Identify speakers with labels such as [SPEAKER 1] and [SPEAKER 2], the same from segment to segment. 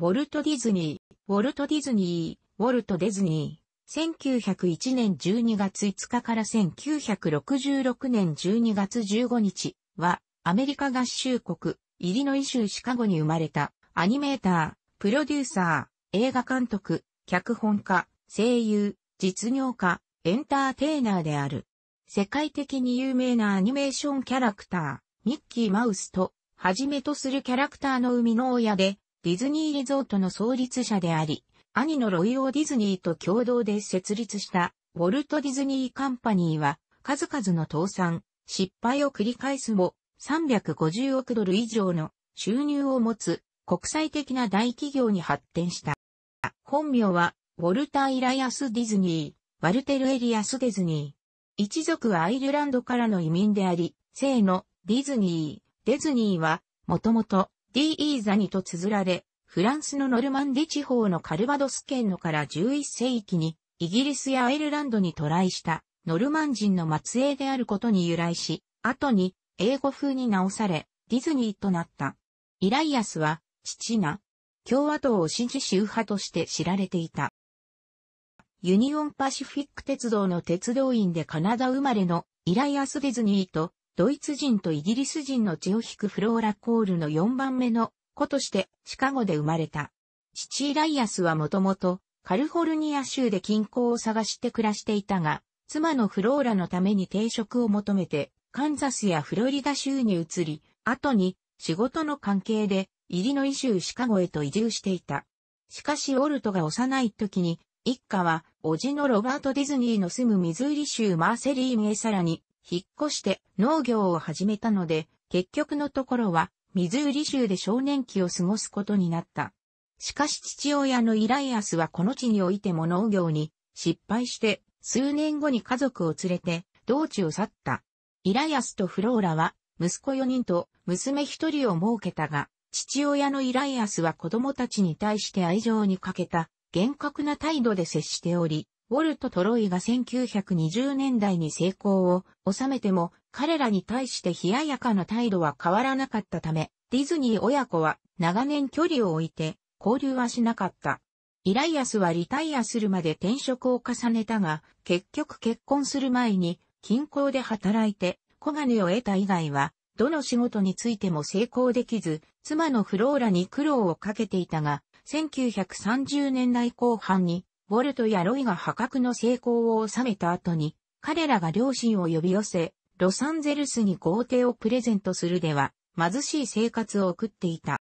[SPEAKER 1] ウォルト・ディズニー、ウォルト・ディズニー、ウォルト・ディズニー。1901年12月5日から1966年12月15日は、アメリカ合衆国、イリノイ州シカゴに生まれた、アニメーター、プロデューサー、映画監督、脚本家、声優、実業家、エンターテイナーである。世界的に有名なアニメーションキャラクター、ミッキーマウスと、はじめとするキャラクターの生みの親で、ディズニーリゾートの創立者であり、兄のロイオー・ディズニーと共同で設立したウォルト・ディズニー・カンパニーは、数々の倒産、失敗を繰り返すも、350億ドル以上の収入を持つ国際的な大企業に発展した。本名は、ウォルター・イライアス・ディズニー、ワルテル・エリアス・ディズニー。一族はアイルランドからの移民であり、姓のディズニー、ディズニーは、もともと DE ザニと綴られ、フランスのノルマンディ地方のカルバドス県のから11世紀に、イギリスやアイルランドに渡来した、ノルマン人の末裔であることに由来し、後に、英語風に直され、ディズニーとなった。イライアスは、父が、共和党を支持宗派として知られていた。ユニオンパシフィック鉄道の鉄道員でカナダ生まれのイライアス・ディズニーとドイツ人とイギリス人の血を引くフローラ・コールの4番目の子としてシカゴで生まれた。父イライアスはもともとカルフォルニア州で近郊を探して暮らしていたが、妻のフローラのために定職を求めて、カンザスやフロリダ州に移り、後に仕事の関係でイリノイ州シカゴへと移住していた。しかしオルトが幼い時に、一家は、叔父のロバート・ディズニーの住むミズーリ州マーセリーンへさらに、引っ越して農業を始めたので、結局のところは、ミズーリ州で少年期を過ごすことになった。しかし父親のイライアスはこの地においても農業に失敗して、数年後に家族を連れて、道地を去った。イライアスとフローラは、息子4人と娘1人を設けたが、父親のイライアスは子供たちに対して愛情に欠けた、厳格な態度で接しており、ウォルト・トロイが1920年代に成功を収めても彼らに対して冷ややかな態度は変わらなかったため、ディズニー親子は長年距離を置いて交流はしなかった。イライアスはリタイアするまで転職を重ねたが、結局結婚する前に近郊で働いて小金を得た以外は、どの仕事についても成功できず、妻のフローラに苦労をかけていたが、1930年代後半にボルトやロイが破格の成功を収めた後に、彼らが両親を呼び寄せ、ロサンゼルスに豪邸をプレゼントするでは、貧しい生活を送っていた。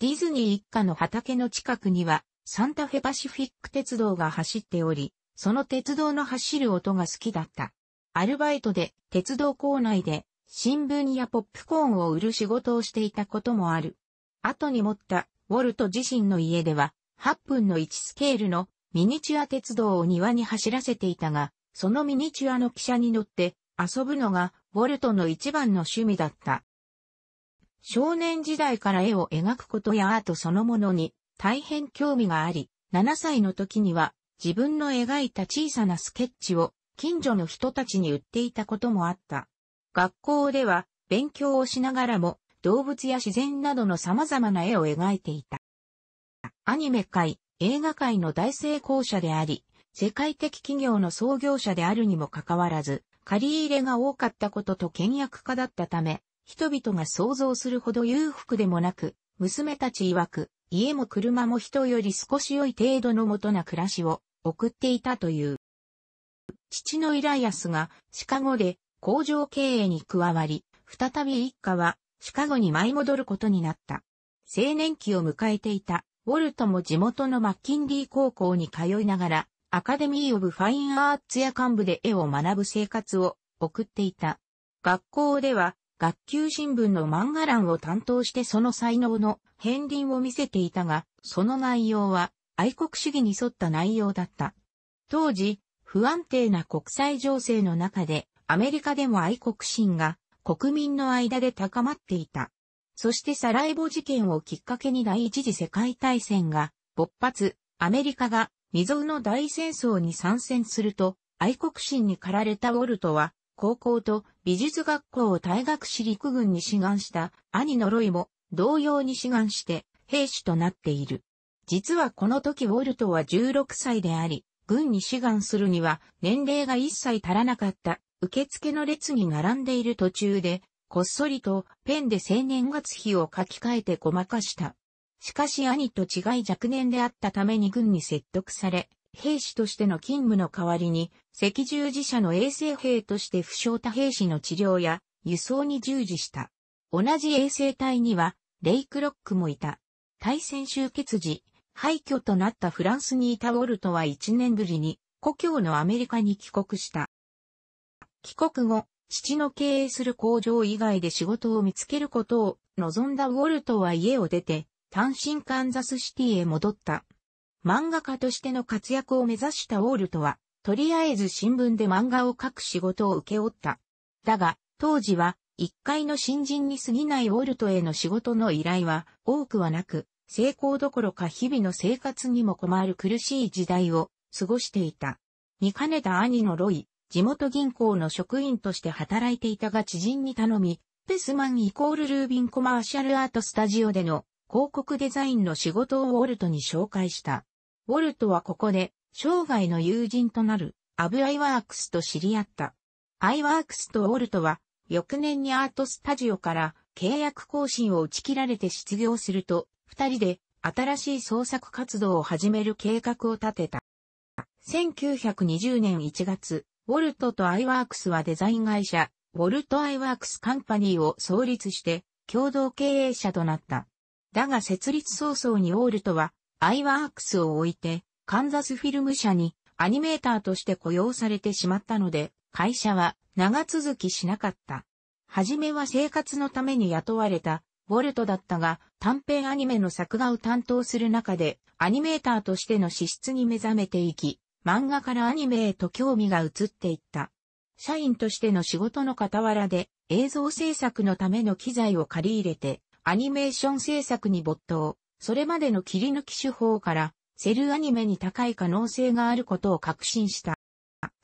[SPEAKER 1] ディズニー一家の畑の近くには、サンタフェパシフィック鉄道が走っており、その鉄道の走る音が好きだった。アルバイトで鉄道構内で新聞やポップコーンを売る仕事をしていたこともある。後に持ったウォルト自身の家では8分の1スケールのミニチュア鉄道を庭に走らせていたが、そのミニチュアの汽車に乗って遊ぶのがウォルトの一番の趣味だった。少年時代から絵を描くことやアートそのものに大変興味があり、7歳の時には自分の描いた小さなスケッチを近所の人たちに売っていたこともあった。学校では勉強をしながらも動物や自然などの様々な絵を描いていた。アニメ界、映画界の大成功者であり、世界的企業の創業者であるにもかかわらず、借り入れが多かったことと倹約家だったため、人々が想像するほど裕福でもなく、娘たち曰く、家も車も人より少し良い程度のもとな暮らしを送っていたという。父のイライアスがシカゴで工場経営に加わり、再び一家はシカゴに舞い戻ることになった。青年期を迎えていたウォルトも地元のマッキンリー高校に通いながら、アカデミー・オブ・ファイン・アーツや幹部で絵を学ぶ生活を送っていた。学校では、学級新聞の漫画欄を担当してその才能の片鱗を見せていたが、その内容は愛国主義に沿った内容だった。当時、不安定な国際情勢の中で、アメリカでも愛国心が国民の間で高まっていた。そしてサライボ事件をきっかけに第一次世界大戦が勃発、アメリカが未曾有の大戦争に参戦すると、愛国心に駆られたウォルトは、高校と美術学校を退学し陸軍に志願した兄のロイも同様に志願して兵士となっている。実はこの時ウォルトは16歳であり、軍に志願するには年齢が一切足らなかった受付の列に並んでいる途中でこっそりとペンで生年月日を書き換えてごまかした。しかし兄と違い若年であったために軍に説得され、兵士としての勤務の代わりに、赤十字社の衛生兵として負傷た兵士の治療や輸送に従事した。同じ衛生隊には、レイクロックもいた。対戦終結時、廃墟となったフランスにいたウォルトは1年ぶりに、故郷のアメリカに帰国した。帰国後、父の経営する工場以外で仕事を見つけることを望んだウォルトは家を出て、単身カンザスシティへ戻った。漫画家としての活躍を目指したウォルトは、とりあえず新聞で漫画を描く仕事を受け負った。だが、当時は、一階の新人に過ぎないウォルトへの仕事の依頼は多くはなく、成功どころか日々の生活にも困る苦しい時代を過ごしていた。見かねた兄のロイ、地元銀行の職員として働いていたが知人に頼み、ペスマンイコールルービンコマーシャルアートスタジオでの広告デザインの仕事をウォルトに紹介した。ウォルトはここで生涯の友人となるアブ・アイワークスと知り合った。アイワークスとウォルトは翌年にアートスタジオから契約更新を打ち切られて失業すると、二人で新しい創作活動を始める計画を立てた。1920年1月、ウォルトとアイワークスはデザイン会社、ウォルトアイワークスカンパニーを創立して共同経営者となった。だが設立早々にウォルトはアイワークスを置いてカンザスフィルム社にアニメーターとして雇用されてしまったので会社は長続きしなかった。はじめは生活のために雇われたウォルトだったが短編アニメの作画を担当する中でアニメーターとしての資質に目覚めていき、漫画からアニメへと興味が移っていった。社員としての仕事の傍らで映像制作のための機材を借り入れてアニメーション制作に没頭、それまでの切り抜き手法からセルアニメに高い可能性があることを確信した。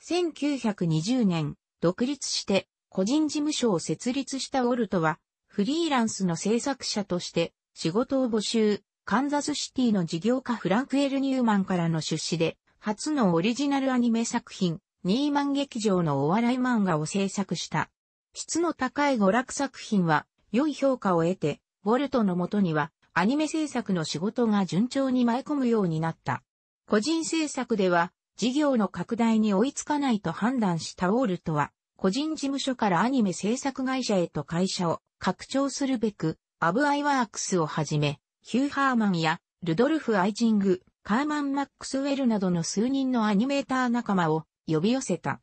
[SPEAKER 1] 1920年、独立して個人事務所を設立したウォルトは、フリーランスの制作者として仕事を募集、カンザスシティの事業家フランク・エル・ニューマンからの出資で、初のオリジナルアニメ作品、ニーマン劇場のお笑い漫画を制作した。質の高い娯楽作品は、良い評価を得て、ボルトのもとには、アニメ制作の仕事が順調に舞い込むようになった。個人制作では、事業の拡大に追いつかないと判断したウォルトは、個人事務所からアニメ制作会社へと会社を拡張するべく、アブアイワークスをはじめ、ヒューハーマンやルドルフ・アイジング、カーマン・マックスウェルなどの数人のアニメーター仲間を呼び寄せた。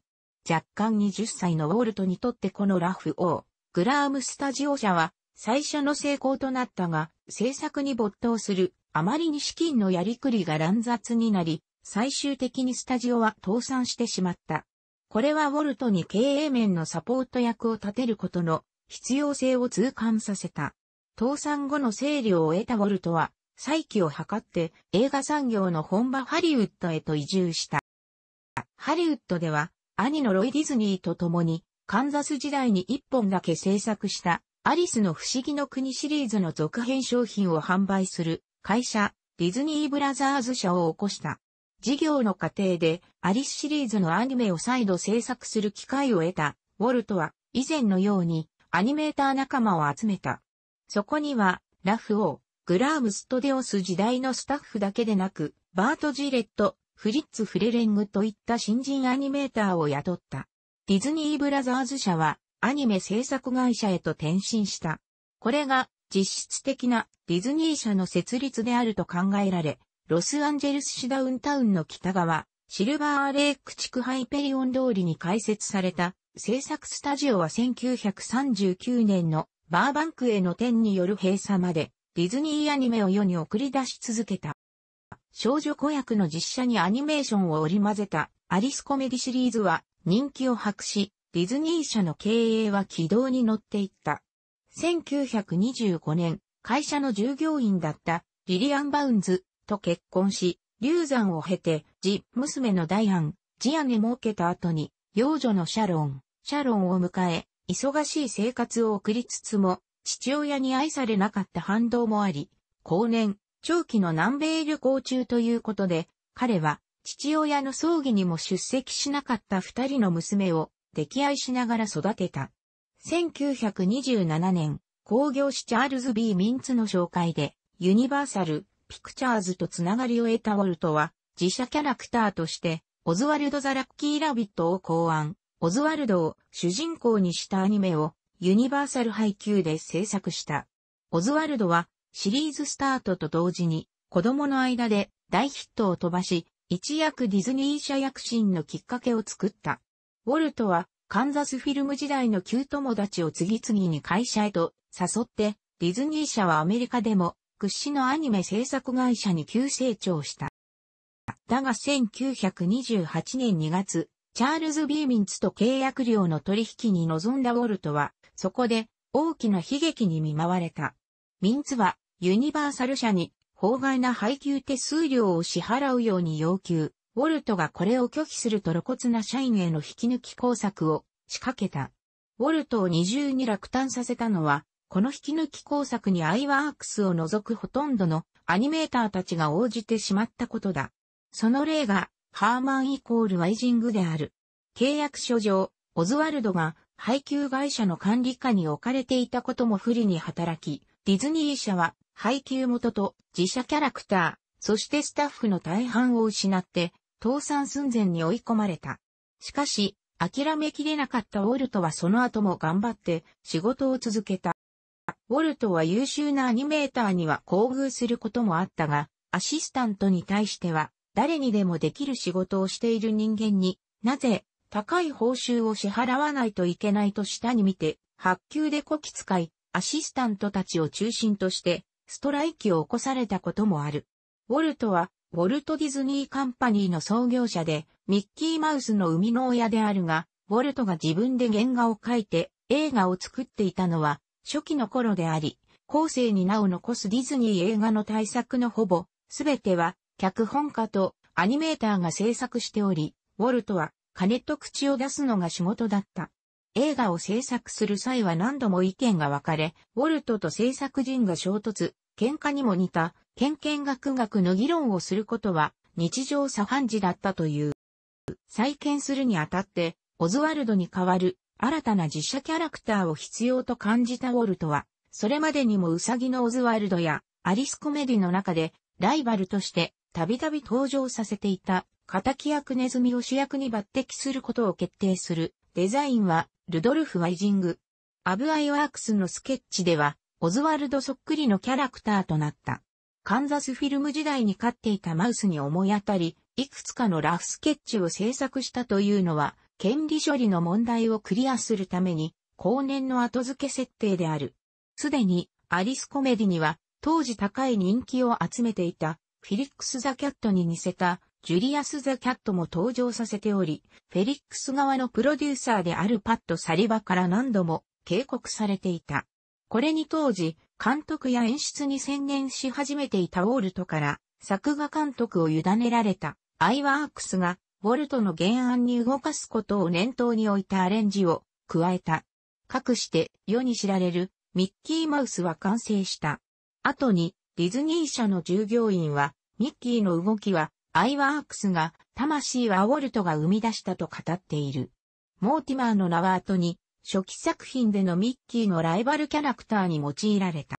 [SPEAKER 1] 若干20歳のウォルトにとってこのラフ・オー、グラーム・スタジオ社は最初の成功となったが、制作に没頭する、あまりに資金のやりくりが乱雑になり、最終的にスタジオは倒産してしまった。これはウォルトに経営面のサポート役を立てることの必要性を痛感させた。倒産後の整理を得たウォルトは、再起を図って映画産業の本場ハリウッドへと移住した。ハリウッドでは兄のロイ・ディズニーと共にカンザス時代に一本だけ制作したアリスの不思議の国シリーズの続編商品を販売する会社ディズニーブラザーズ社を起こした。事業の過程でアリスシリーズのアニメを再度制作する機会を得たウォルトは以前のようにアニメーター仲間を集めた。そこにはラフ王、グラームストデオス時代のスタッフだけでなく、バート・ジレット、フリッツ・フレレングといった新人アニメーターを雇った。ディズニーブラザーズ社はアニメ制作会社へと転身した。これが実質的なディズニー社の設立であると考えられ、ロスアンジェルス市ダウンタウンの北側、シルバーレイク地区ハイペリオン通りに開設された制作スタジオは1939年のバーバンクへの点による閉鎖までディズニーアニメを世に送り出し続けた。少女子役の実写にアニメーションを織り交ぜたアリスコメディシリーズは人気を博し、ディズニー社の経営は軌道に乗っていった。1925年、会社の従業員だったリリアン・バウンズと結婚し、流産を経て、ジ、娘のダイアン、ジアネ設けた後に、幼女のシャロン、シャロンを迎え、忙しい生活を送りつつも、父親に愛されなかった反動もあり、後年、長期の南米旅行中ということで、彼は父親の葬儀にも出席しなかった二人の娘を溺愛しながら育てた。1927年、興行師チャールズ・ B・ ミンツの紹介で、ユニバーサル・ピクチャーズとつながりを得たウォルトは、自社キャラクターとして、オズワルド・ザ・ラッキー・ラビットを考案、オズワルドを主人公にしたアニメをユニバーサル配給で制作した。オズワルドはシリーズスタートと同時に子供の間で大ヒットを飛ばし、一躍ディズニー社躍進のきっかけを作った。ウォルトはカンザスフィルム時代の旧友達を次々に会社へと誘って、ディズニー社はアメリカでも屈指のアニメ制作会社に急成長した。だが1928年2月、チャールズ・ビーミンツと契約料の取引に臨んだウォルトは、そこで大きな悲劇に見舞われた。ミンツはユニバーサル社に法外な配給手数料を支払うように要求。ウォルトがこれを拒否すると露骨な社員への引き抜き工作を仕掛けた。ウォルトを二重に落胆させたのは、この引き抜き工作にアイワークスを除くほとんどのアニメーターたちが応じてしまったことだ。その例が、ハーマンイコールワイジングである。契約書上、オズワルドが配給会社の管理下に置かれていたことも不利に働き、ディズニー社は配給元と自社キャラクター、そしてスタッフの大半を失って倒産寸前に追い込まれた。しかし、諦めきれなかったウォルトはその後も頑張って仕事を続けた。ウォルトは優秀なアニメーターには厚遇することもあったが、アシスタントに対しては誰にでもできる仕事をしている人間になぜ高い報酬を支払わないといけないと下に見て、発給でこき使い、アシスタントたちを中心として、ストライキを起こされたこともある。ウォルトは、ウォルト・ディズニー・カンパニーの創業者で、ミッキーマウスの生みの親であるが、ウォルトが自分で原画を描いて映画を作っていたのは初期の頃であり、後世に名を残すディズニー映画の大作のほぼ、すべては脚本家とアニメーターが制作しており、ウォルトは金と口を出すのが仕事だった。映画を制作する際は何度も意見が分かれ、ウォルトと制作陣が衝突、喧嘩にも似た、喧嘩学学の議論をすることは、日常茶飯事だったという。再建するにあたって、オズワルドに代わる、新たな実写キャラクターを必要と感じたウォルトは、それまでにもウサギのオズワルドや、アリスコメディの中で、ライバルとして、たびたび登場させていた敵役ネズミを主役に抜擢することを決定する。デザインは、ルドルフ・ワイジング。アブ・アイ・ワークスのスケッチでは、オズワルドそっくりのキャラクターとなった。カンザスフィルム時代に飼っていたマウスに思い当たり、いくつかのラフスケッチを制作したというのは、権利処理の問題をクリアするために、後年の後付け設定である。すでに、アリスコメディには、当時高い人気を集めていた、フィリックス・ザ・キャットに似せた、ジュリアス・ザ・キャットも登場させており、フェリックス側のプロデューサーであるパッド・サリバから何度も警告されていた。これに当時、監督や演出に専念し始めていたウォルトから、作画監督を委ねられた、アイワークスが、ウォルトの原案に動かすことを念頭に置いたアレンジを加えた。かくして世に知られるミッキーマウスは完成した。後にディズニー社の従業員はミッキーの動きはアイワークスが、魂はウォルトが生み出したと語っている。モーティマーの名は後に、初期作品でのミッキーのライバルキャラクターに用いられた。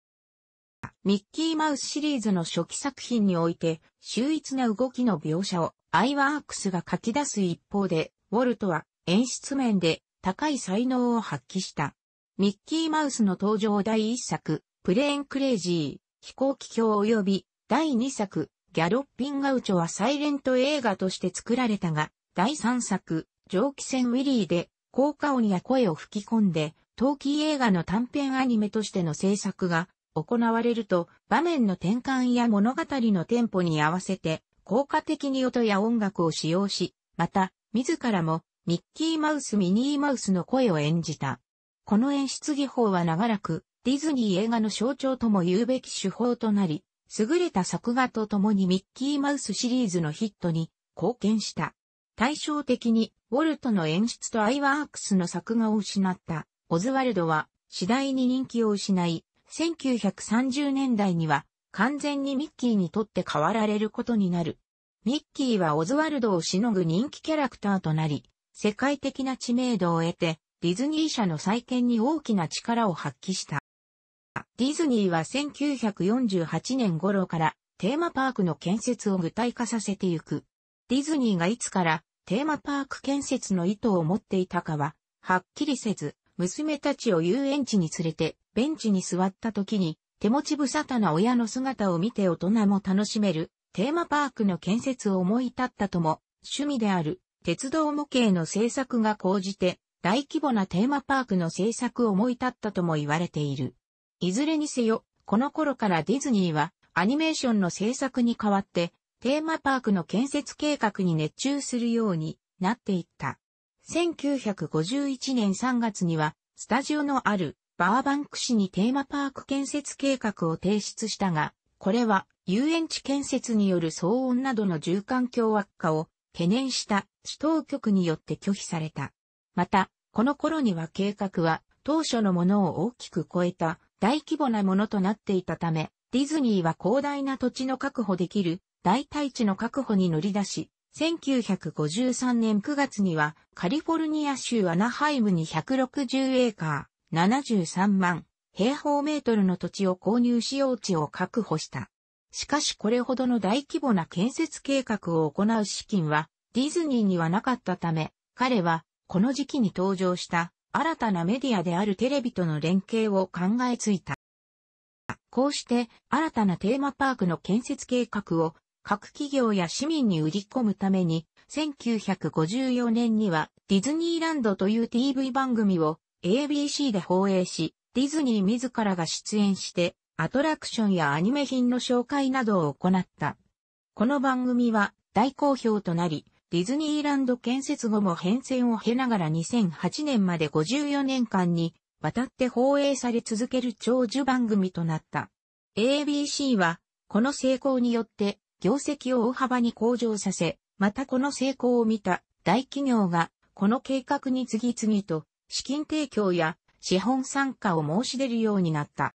[SPEAKER 1] ミッキーマウスシリーズの初期作品において、秀逸な動きの描写をアイワークスが書き出す一方で、ウォルトは演出面で高い才能を発揮した。ミッキーマウスの登場第1作、プレーンクレイジー、飛行機橋及び第2作、ギャロッピンガウチョはサイレント映画として作られたが、第3作、蒸気船ウィリーで、効果音や声を吹き込んで、陶器映画の短編アニメとしての制作が行われると、場面の転換や物語のテンポに合わせて、効果的に音や音楽を使用し、また、自らも、ミッキーマウス・ミニーマウスの声を演じた。この演出技法は長らく、ディズニー映画の象徴とも言うべき手法となり、優れた作画とともにミッキーマウスシリーズのヒットに貢献した。対照的に、ウォルトの演出とアイワークスの作画を失った、オズワルドは次第に人気を失い、1930年代には完全にミッキーにとって変わられることになる。ミッキーはオズワルドをしのぐ人気キャラクターとなり、世界的な知名度を得て、ディズニー社の再建に大きな力を発揮した。ディズニーは1948年頃からテーマパークの建設を具体化させてゆく。ディズニーがいつからテーマパーク建設の意図を持っていたかは、はっきりせず、娘たちを遊園地に連れて、ベンチに座った時に、手持ち無沙汰な親の姿を見て大人も楽しめる、テーマパークの建設を思い立ったとも、趣味である、鉄道模型の制作が講じて、大規模なテーマパークの制作を思い立ったとも言われている。いずれにせよ、この頃からディズニーはアニメーションの制作に代わって、テーマパークの建設計画に熱中するようになっていった。1951年3月には、スタジオのあるバーバンク市にテーマパーク建設計画を提出したが、これは遊園地建設による騒音などの住環境悪化を懸念した市当局によって拒否された。また、この頃には計画は当初のものを大きく超えた大規模なものとなっていたため、ディズニーは広大な土地の確保できる大体地の確保に乗り出し、1953年9月にはカリフォルニア州アナハイムに160エーカー73万平方メートルの土地を購入し用地を確保した。しかしこれほどの大規模な建設計画を行う資金はディズニーにはなかったため、彼はこの時期に登場した新たなメディアであるテレビとの連携を考えついた。こうして新たなテーマパークの建設計画を各企業や市民に売り込むために1954年にはディズニーランドという TV 番組を ABC で放映し、ディズニー自らが出演してアトラクションやアニメ品の紹介などを行った。この番組は大好評となり、ディズニーランド建設後も変遷を経ながら2008年まで54年間に渡って放映され続ける長寿番組となった。ABC は、この成功によって業績を大幅に向上させ、またこの成功を見た大企業が、この計画に次々と資金提供や資本参加を申し出るようになった。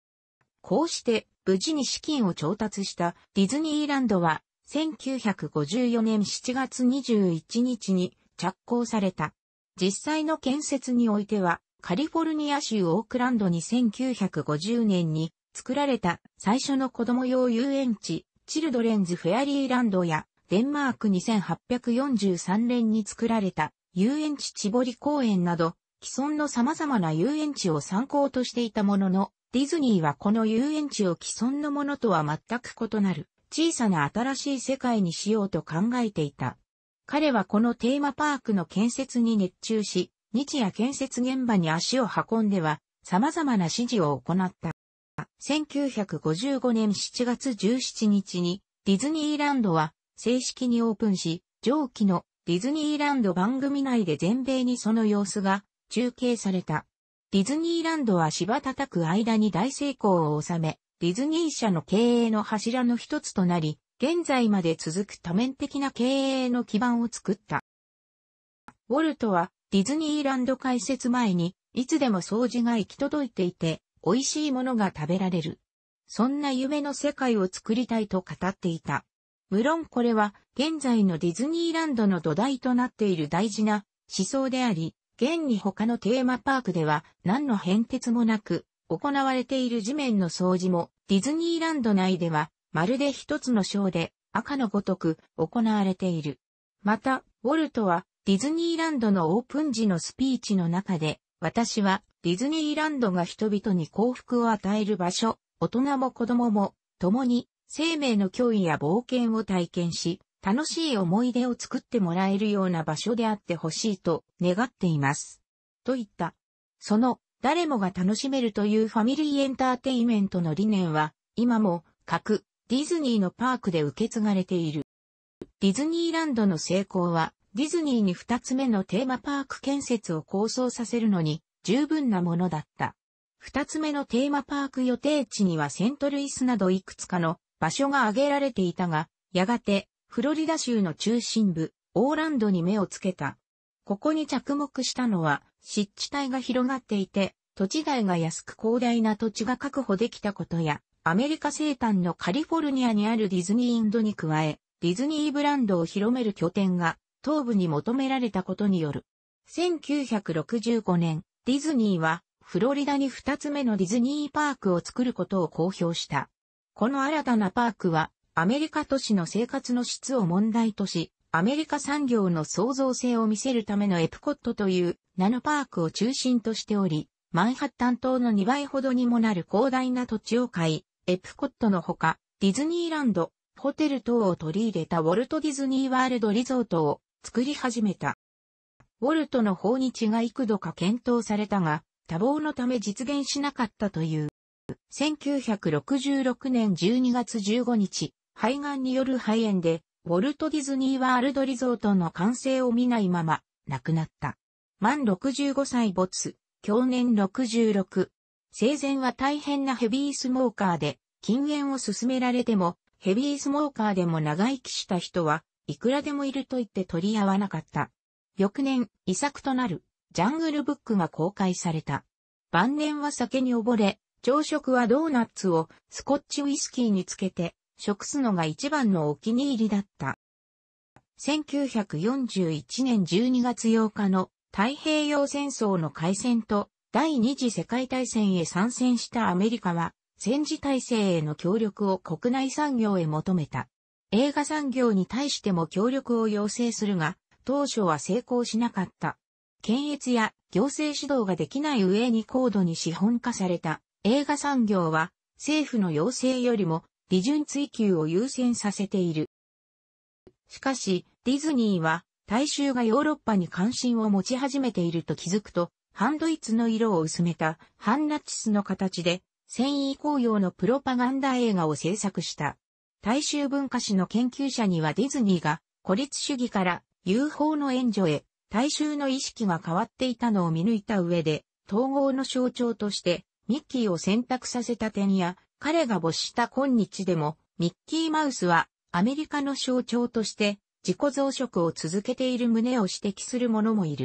[SPEAKER 1] こうして無事に資金を調達したディズニーランドは1954年7月21日に着工された。実際の建設においては、カリフォルニア州オークランドに1950年に作られた最初の子供用遊園地、チルドレンズフェアリーランドや、デンマーク2843年に作られた遊園地チボリ公園など、既存の様々な遊園地を参考としていたものの、ディズニーはこの遊園地を既存のものとは全く異なる小さな新しい世界にしようと考えていた。彼はこのテーマパークの建設に熱中し、日夜建設現場に足を運んでは、様々な指示を行った。1955年7月17日に、ディズニーランドは正式にオープンし、上記のディズニーランド番組内で全米にその様子が中継された。ディズニーランドは芝叩く間に大成功を収め、ディズニー社の経営の柱の一つとなり、現在まで続く多面的な経営の基盤を作った。ウォルトはディズニーランド開設前に、いつでも掃除が行き届いていて、美味しいものが食べられる。そんな夢の世界を作りたいと語っていた。無論これは現在のディズニーランドの土台となっている大事な思想であり、現に他のテーマパークでは何の変哲もなく行われている地面の掃除もディズニーランド内ではまるで一つのショーで赤のごとく行われている。また、ウォルトはディズニーランドのオープン時のスピーチの中で、私はディズニーランドが人々に幸福を与える場所、大人も子供も共に生命の脅威や冒険を体験し、楽しい思い出を作ってもらえるような場所であってほしいと願っています。と言った。その誰もが楽しめるというファミリーエンターテイメントの理念は、今も各ディズニーのパークで受け継がれている。ディズニーランドの成功は、ディズニーに二つ目のテーマパーク建設を構想させるのに十分なものだった。二つ目のテーマパーク予定地にはセントルイスなどいくつかの場所が挙げられていたが、やがてフロリダ州の中心部、オーランドに目をつけた。ここに着目したのは、湿地帯が広がっていて、土地代が安く広大な土地が確保できたことや、アメリカ西端のカリフォルニアにあるディズニーインドに加え、ディズニーブランドを広める拠点が東部に求められたことによる。1965年、ディズニーはフロリダに2つ目のディズニーパークを作ることを公表した。この新たなパークはアメリカ都市の生活の質を問題とし、アメリカ産業の創造性を見せるためのエプコットというナノパークを中心としており、マンハッタン島の2倍ほどにもなる広大な土地を買い、エプコットのほか、ディズニーランド、ホテル等を取り入れたウォルト・ディズニー・ワールド・リゾートを作り始めた。ウォルトの訪日が幾度か検討されたが、多忙のため実現しなかったという。1966年12月15日、肺がんによる肺炎でウォルト・ディズニー・ワールド・リゾートの完成を見ないまま、亡くなった。満65歳没、享年66。生前は大変なヘビースモーカーで、禁煙を勧められても、ヘビースモーカーでも長生きした人はいくらでもいると言って取り合わなかった。翌年、遺作となる、ジャングルブックが公開された。晩年は酒に溺れ、朝食はドーナツをスコッチウイスキーにつけて食すのが一番のお気に入りだった。1941年12月8日の太平洋戦争の開戦と第二次世界大戦へ参戦したアメリカは戦時体制への協力を国内産業へ求めた。映画産業に対しても協力を要請するが、当初は成功しなかった。検閲や行政指導ができない上に高度に資本化された映画産業は政府の要請よりも利潤追求を優先させている。しかし、ディズニーは、大衆がヨーロッパに関心を持ち始めていると気づくと、ハンドイツの色を薄めたハンナチスの形で、繊維紅葉のプロパガンダ映画を制作した。大衆文化史の研究者にはディズニーが孤立主義から UFO の援助へ大衆の意識が変わっていたのを見抜いた上で統合の象徴としてミッキーを選択させた点や彼が没した今日でも、ミッキーマウスはアメリカの象徴として自己増殖を続けている旨を指摘する者もいる。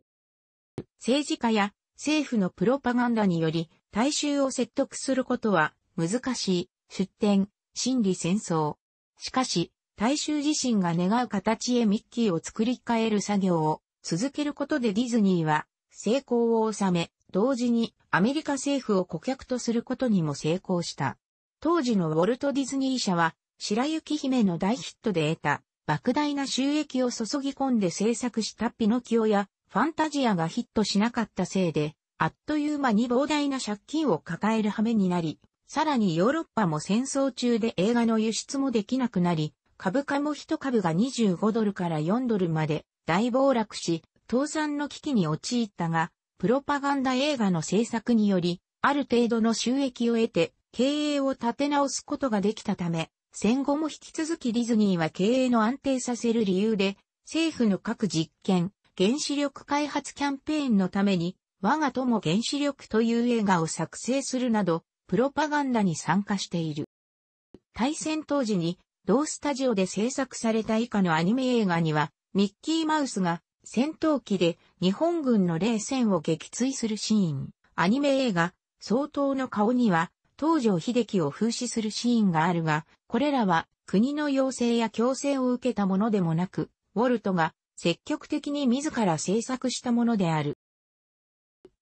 [SPEAKER 1] 政治家や政府のプロパガンダにより大衆を説得することは難しい、出典、心理戦争。しかし、大衆自身が願う形へミッキーを作り変える作業を続けることでディズニーは成功を収め、同時にアメリカ政府を顧客とすることにも成功した。当時のウォルト・ディズニー社は、白雪姫の大ヒットで得た、莫大な収益を注ぎ込んで制作したピノキオや、ファンタジアがヒットしなかったせいで、あっという間に膨大な借金を抱える羽目になり、さらにヨーロッパも戦争中で映画の輸出もできなくなり、株価も一株が25ドルから4ドルまで大暴落し、倒産の危機に陥ったが、プロパガンダ映画の制作により、ある程度の収益を得て、経営を立て直すことができたため、戦後も引き続きディズニーは経営の安定させる理由で、政府の各実験、原子力開発キャンペーンのために、我が友原子力という映画を作成するなど、プロパガンダに参加している。対戦当時に、同スタジオで制作された以下のアニメ映画には、ミッキーマウスが戦闘機で日本軍の冷戦を撃墜するシーン、アニメ映画、相当の顔には、東条秀樹を風刺するシーンがあるが、これらは国の要請や強制を受けたものでもなく、ウォルトが積極的に自ら制作したものである。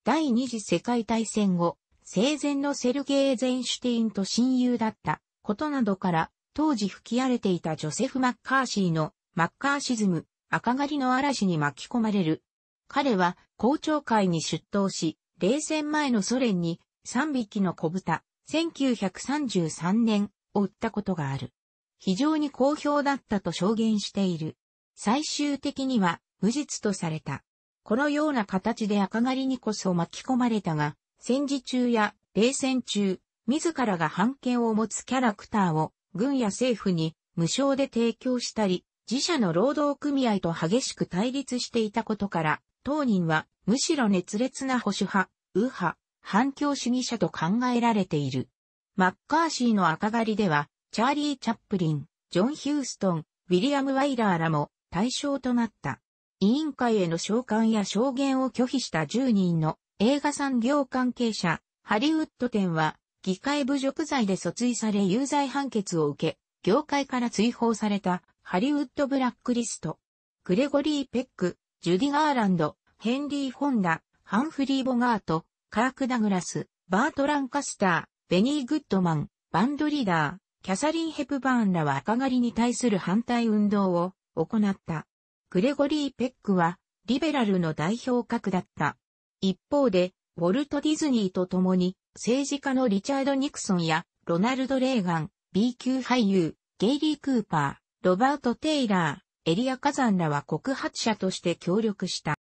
[SPEAKER 1] 第二次世界大戦後、生前のセルゲー・ゼンシュテインと親友だったことなどから、当時吹き荒れていたジョセフ・マッカーシーのマッカーシズム、赤狩りの嵐に巻き込まれる。彼は公聴会に出頭し、冷戦前のソ連に3匹の小豚、1933年を売ったことがある。非常に好評だったと証言している。最終的には無実とされた。このような形で赤狩りにこそ巻き込まれたが、戦時中や冷戦中、自らが判権を持つキャラクターを軍や政府に無償で提供したり、自社の労働組合と激しく対立していたことから、当人はむしろ熱烈な保守派、右派、反共主義者と考えられている。マッカーシーの赤狩りでは、チャーリー・チャップリン、ジョン・ヒューストン、ウィリアム・ワイラーらも対象となった。委員会への召喚や証言を拒否した10人の映画産業関係者、ハリウッド店は、議会侮辱罪で訴追され有罪判決を受け、業界から追放されたハリウッドブラックリスト。グレゴリー・ペック、ジュディ・ガーランド、ヘンリー・フォンダ、ハンフリー・ボガート、カーク・ダグラス、バート・ランカスター、ベニー・グッドマン、バンドリーダー、キャサリン・ヘプバーンらは赤狩りに対する反対運動を行った。グレゴリー・ペックは、リベラルの代表格だった。一方で、ウォルト・ディズニーと共に、政治家のリチャード・ニクソンや、ロナルド・レーガン、B 級俳優、ゲイリー・クーパー、ロバート・テイラー、エリア・カザンらは告発者として協力した。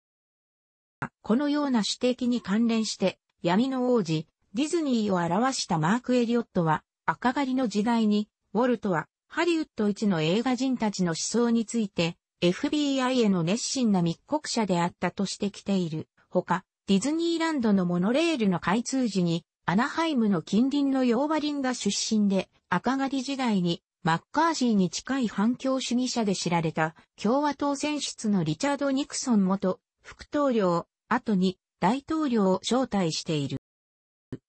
[SPEAKER 1] このような指摘に関連して、闇の王子、ディズニーを表したマーク・エリオットは、赤狩りの時代に、ウォルトは、ハリウッド一の映画人たちの思想について、FBI への熱心な密告者であったとしてきている。ほか、ディズニーランドのモノレールの開通時に、アナハイムの近隣のヨーバリンが出身で、赤狩り時代に、マッカーシーに近い反共主義者で知られた、共和党選出のリチャード・ニクソン元副統領、後に大統領を招待している。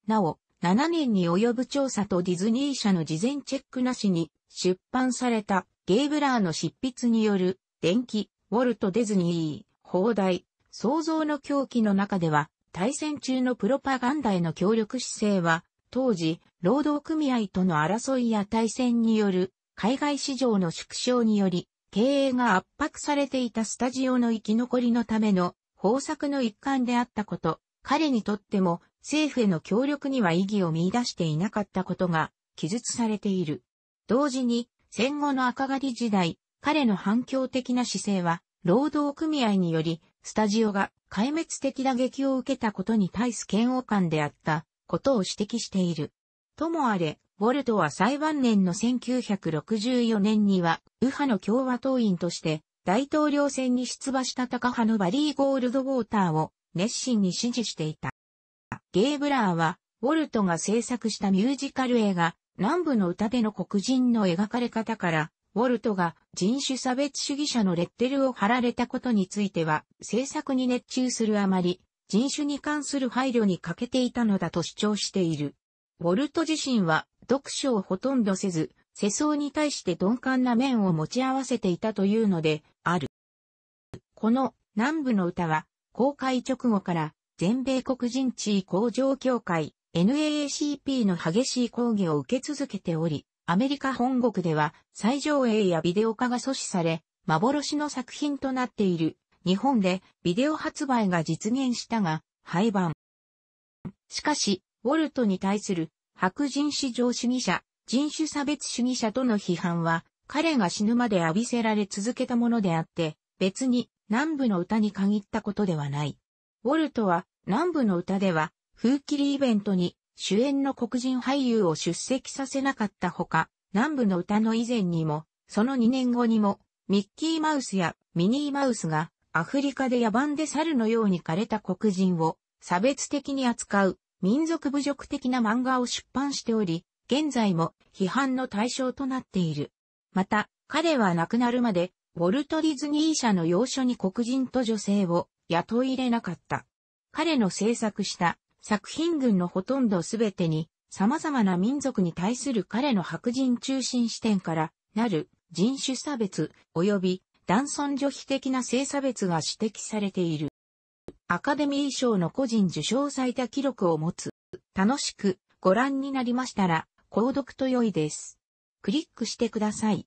[SPEAKER 1] なお、7年に及ぶ調査とディズニー社の事前チェックなしに出版されたゲイブラーの執筆による電気、ウォルト・ディズニー、放題、創造の狂気の中では対戦中のプロパガンダへの協力姿勢は当時労働組合との争いや対戦による海外市場の縮小により経営が圧迫されていたスタジオの生き残りのための方策の一環であったこと、彼にとっても政府への協力には意義を見出していなかったことが記述されている。同時に戦後の赤狩り時代、彼の反響的な姿勢は労働組合によりスタジオが壊滅的打撃を受けたことに対す嫌悪感であったことを指摘している。ともあれ、ウォルトは最晩年の1964年には、右派の共和党員として、大統領選に出馬した高派のバリー・ゴールドウォーターを熱心に支持していた。ゲイ・ブラーは、ウォルトが制作したミュージカル映画、南部の歌での黒人の描かれ方から、ウォルトが人種差別主義者のレッテルを貼られたことについては、制作に熱中するあまり、人種に関する配慮に欠けていたのだと主張している。ボルト自身は読書をほとんどせず、世相に対して鈍感な面を持ち合わせていたというので、ある。この南部の歌は、公開直後から全米黒人地位向上協会 NAACP の激しい抗議を受け続けており、アメリカ本国では最上映やビデオ化が阻止され、幻の作品となっている。日本でビデオ発売が実現したが、廃盤。しかし、ウォルトに対する白人至上主義者、人種差別主義者との批判は、彼が死ぬまで浴びせられ続けたものであって、別に南部の歌に限ったことではない。ウォルトは南部の歌では、風切りイベントに主演の黒人俳優を出席させなかったほか、南部の歌の以前にも、その2年後にも、ミッキーマウスやミニーマウスがアフリカで野蛮で猿のように枯れた黒人を差別的に扱う民族侮辱的な漫画を出版しており、現在も批判の対象となっている。また、彼は亡くなるまで、ウォルト・ディズニー社の要所に黒人と女性を雇い入れなかった。彼の制作した作品群のほとんどすべてに、様々な民族に対する彼の白人中心視点からなる人種差別及び男尊女卑的な性差別が指摘されている。アカデミー賞の個人受賞最多記録を持つ。楽しくご覧になりましたら、購読と良いです。クリックしてください。